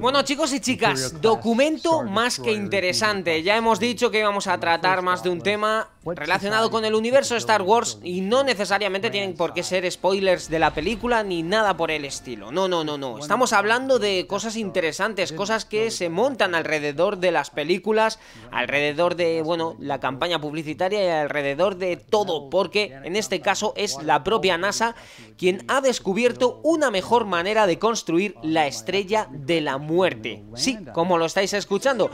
Bueno chicos y chicas, documento más que interesante. Ya hemos dicho que íbamos a tratar pues más de un tema pues relacionado con el universo Star Wars y no necesariamente tienen por qué ser spoilers de la película ni nada por el estilo. No, no, no, no. Estamos hablando de cosas interesantes, cosas que se montan alrededor de las películas, alrededor de, bueno, la campaña publicitaria y alrededor de todo, porque en este caso es la propia NASA quien ha descubierto una mejor manera de construir ah, la estrella de la muerte. Sí, como lo estáis escuchando.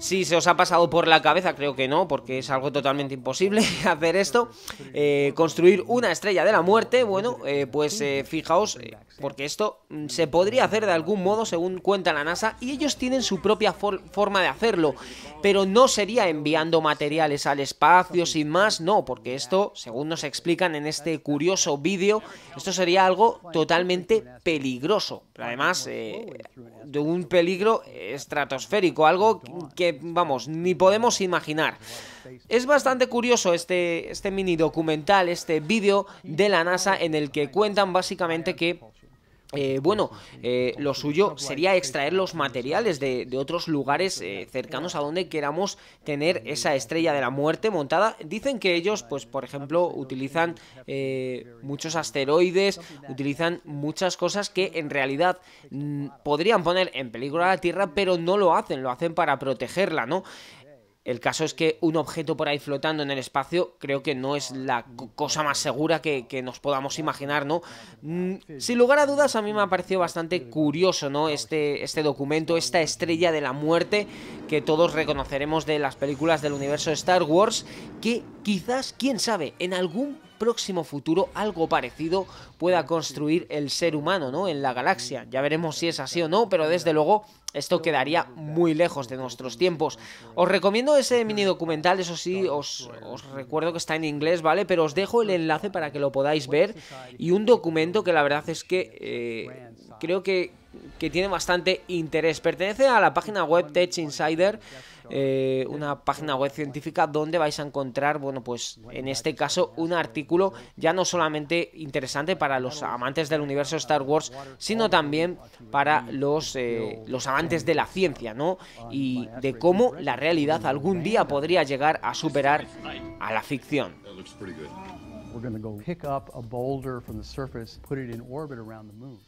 Si se os ha pasado por la cabeza, creo que no, porque es algo totalmente imposible hacer esto. Eh, construir una estrella de la muerte, bueno, eh, pues eh, fijaos, porque esto mm, se podría hacer de algún modo, según cuenta la NASA, y ellos tienen su propia forma de hacerlo, pero no sería enviando materiales al espacio sin más, no, porque esto, según nos explican en este curioso vídeo, esto sería algo totalmente peligroso, además de un peligro estratosférico, algo que, vamos, ni podemos imaginar. Es bastante curioso este, este mini documental, este vídeo de la NASA en el que cuentan básicamente que eh, bueno, eh, lo suyo sería extraer los materiales de, otros lugares eh, cercanos a donde queramos tener esa estrella de la muerte montada. Dicen que ellos, pues por ejemplo, utilizan muchos asteroides, utilizan muchas cosas que en realidad mm, podrían poner en peligro a la Tierra, pero no lo hacen, lo hacen para protegerla, ¿no? El caso es que un objeto por ahí flotando en el espacio creo que no es la cosa más segura que, nos podamos imaginar, ¿no? Mm, sin lugar a dudas, a mí me ha parecido bastante curioso, ¿no? Este, este documento, esta estrella de la muerte que todos reconoceremos de las películas del universo Star Wars, que quizás, quién sabe, en algún próximo futuro algo parecido pueda construir el ser humano, ¿no? En la galaxia. Ya veremos si es así o no, pero desde luego esto quedaría muy lejos de nuestros tiempos. Os recomiendo ese mini documental, eso sí, os, recuerdo que está en inglés, ¿vale? Pero os dejo el enlace para que lo podáis ver. Y un documento que la verdad es que eh, creo que, tiene bastante interés. Pertenece a la página web Tech Insider, eh, una página web científica donde vais a encontrar, bueno, pues en este caso un artículo ya no solamente interesante para los amantes del universo Star Wars, sino también para los, eh, los amantes antes de la ciencia, ¿no? Y de cómo la realidad algún día podría llegar a superar a la ficción. We're going to go pick up a boulder from the surface, put it in orbit around the moon.